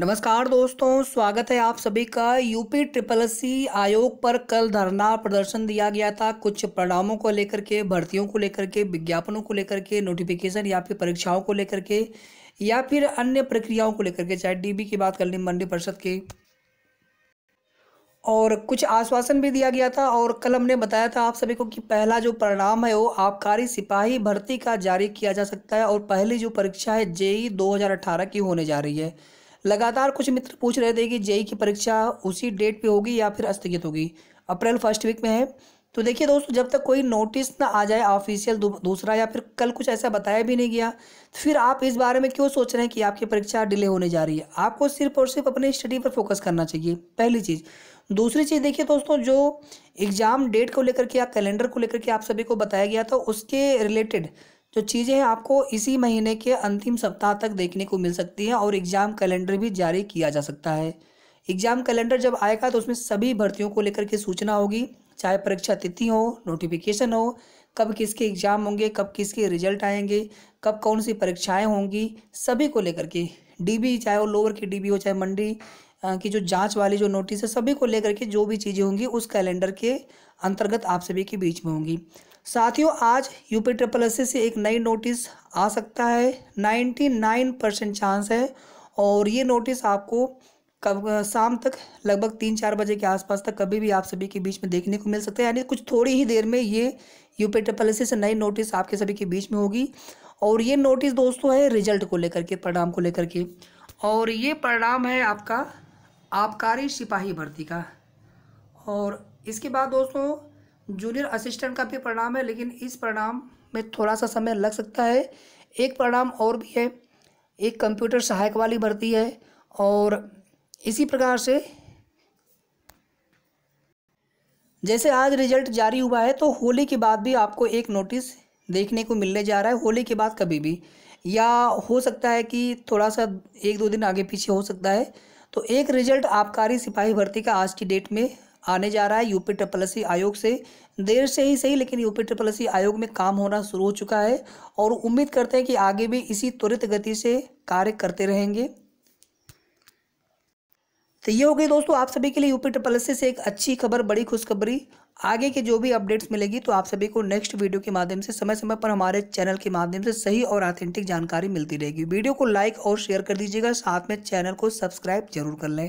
नमस्कार दोस्तों स्वागत है आप सभी का यूपी ट्रिपल सी आयोग पर कल धरना प्रदर्शन दिया गया था कुछ परिणामों को लेकर के भर्तियों को लेकर के विज्ञापनों को लेकर के नोटिफिकेशन या फिर परीक्षाओं को लेकर के या फिर अन्य प्रक्रियाओं को लेकर के चाहे डीबी की बात कर ली मंडी परिषद के और कुछ आश्वासन भी दिया गया था और कल हमने बताया था आप सभी को कि पहला जो परिणाम है वो आबकारी सिपाही भर्ती का जारी किया जा सकता है और पहली जो परीक्षा है जेई दो की होने जा रही है लगातार कुछ मित्र पूछ रहे थे कि जेई की परीक्षा उसी डेट पे होगी या फिर स्थगित होगी अप्रैल फर्स्ट वीक में है तो देखिए दोस्तों जब तक कोई नोटिस ना आ जाए ऑफिशियल दूसरा या फिर कल कुछ ऐसा बताया भी नहीं गया तो फिर आप इस बारे में क्यों सोच रहे हैं कि आपकी परीक्षा डिले होने जा रही है आपको सिर्फ और सिर्फ अपने स्टडी पर फोकस करना चाहिए पहली चीज़ दूसरी चीज़ देखिए दोस्तों जो एग्ज़ाम डेट को लेकर के या कैलेंडर को लेकर के आप सभी को बताया गया था उसके रिलेटेड जो तो चीज़ें आपको इसी महीने के अंतिम सप्ताह तक देखने को मिल सकती है और एग्ज़ाम कैलेंडर भी जारी किया जा सकता है एग्ज़ाम कैलेंडर जब आएगा तो उसमें सभी भर्तियों को लेकर के सूचना होगी चाहे परीक्षा तिथि हो नोटिफिकेशन हो कब किसके एग्ज़ाम होंगे कब किसके रिजल्ट आएंगे कब कौन सी परीक्षाएं होंगी सभी को लेकर के डीबी चाहे वो लोअर की डीबी हो चाहे मंडी की जो जांच वाली जो नोटिस है सभी को लेकर के जो भी चीज़ें होंगी उस कैलेंडर के अंतर्गत आप सभी के बीच में होंगी साथियों आज यूपी ट्रिपल एस से एक नई नोटिस आ सकता है नाइन्टी नाइन परसेंट चांस है और ये नोटिस आपको कब शाम तक लगभग तीन चार बजे के आसपास तक कभी भी आप सभी के बीच में देखने को मिल सकता है यानी कुछ थोड़ी ही देर में ये यूपी ट्रिपल एस से नई नोटिस आपके सभी के बीच में होगी और ये नोटिस दोस्तों है रिजल्ट को लेकर के परिणाम को लेकर के और ये परिणाम है आपका आबकारी सिपाही भर्ती का और इसके बाद दोस्तों जूनियर असिस्टेंट का भी परिणाम है लेकिन इस परिणाम में थोड़ा सा समय लग सकता है एक परिणाम और भी है एक कंप्यूटर सहायक वाली भर्ती है और इसी प्रकार से जैसे आज रिजल्ट जारी हुआ है तो होली के बाद भी आपको एक नोटिस देखने को मिलने जा रहा है होली के बाद कभी भी या हो सकता है कि थोड़ा सा एक दो दिन आगे पीछे हो सकता है तो एक रिजल्ट आबकारी सिपाही भर्ती का आज की डेट में आने जा रहा है यूपी ट्रिपल एस आयोग से देर से ही सही लेकिन यूपी ट्रिपल एस आयोग में काम होना शुरू हो चुका है और उम्मीद करते हैं कि आगे भी इसी त्वरित गति से कार्य करते रहेंगे तो ये हो गई दोस्तों आप सभी के लिए यूपी ट्रिपल एस से एक अच्छी खबर बड़ी खुशखबरी आगे के जो भी अपडेट्स मिलेगी तो आप सभी को नेक्स्ट वीडियो के माध्यम से समय समय पर हमारे चैनल के माध्यम से सही और ऑथेंटिक जानकारी मिलती रहेगी वीडियो को लाइक और शेयर कर दीजिएगा साथ में चैनल को सब्सक्राइब जरूर कर लें